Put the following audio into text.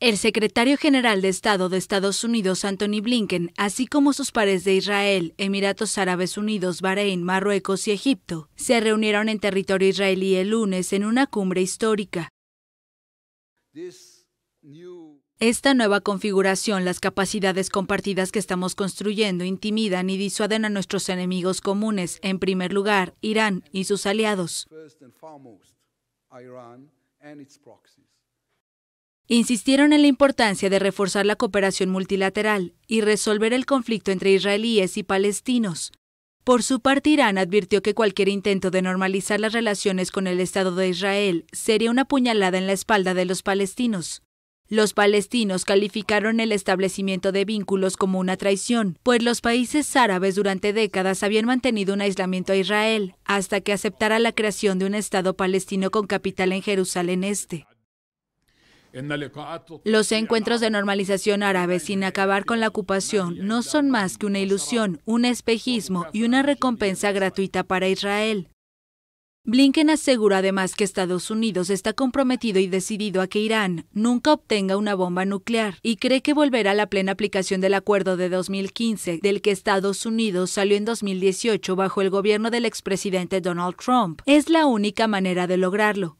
El secretario general de Estado de Estados Unidos, Anthony Blinken, así como sus pares de Israel, Emiratos Árabes Unidos, Bahrein, Marruecos y Egipto, se reunieron en territorio israelí el lunes en una cumbre histórica. Esta nueva configuración, las capacidades compartidas que estamos construyendo, intimidan y disuaden a nuestros enemigos comunes, en primer lugar, Irán y sus aliados. Insistieron en la importancia de reforzar la cooperación multilateral y resolver el conflicto entre israelíes y palestinos. Por su parte, Irán advirtió que cualquier intento de normalizar las relaciones con el Estado de Israel sería una puñalada en la espalda de los palestinos. Los palestinos calificaron el establecimiento de vínculos como una traición, pues los países árabes durante décadas habían mantenido un aislamiento a Israel hasta que aceptara la creación de un Estado palestino con capital en Jerusalén Este. Los encuentros de normalización árabe sin acabar con la ocupación no son más que una ilusión, un espejismo y una recompensa gratuita para Israel. Blinken asegura además que Estados Unidos está comprometido y decidido a que Irán nunca obtenga una bomba nuclear y cree que volverá a la plena aplicación del acuerdo de 2015 del que Estados Unidos salió en 2018 bajo el gobierno del expresidente Donald Trump. Es la única manera de lograrlo.